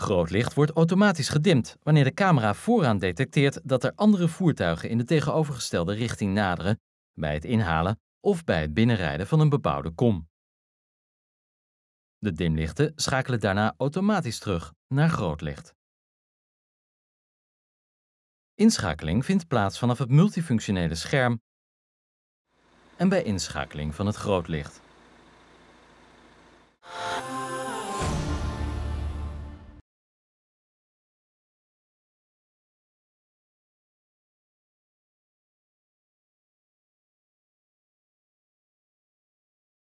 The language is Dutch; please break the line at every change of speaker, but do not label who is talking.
Grootlicht wordt automatisch gedimd wanneer de camera vooraan detecteert dat er andere voertuigen in de tegenovergestelde richting naderen bij het inhalen of
bij het binnenrijden van een bebouwde kom. De dimlichten schakelen daarna automatisch terug naar grootlicht. Inschakeling vindt plaats vanaf het multifunctionele scherm en
bij inschakeling van het grootlicht.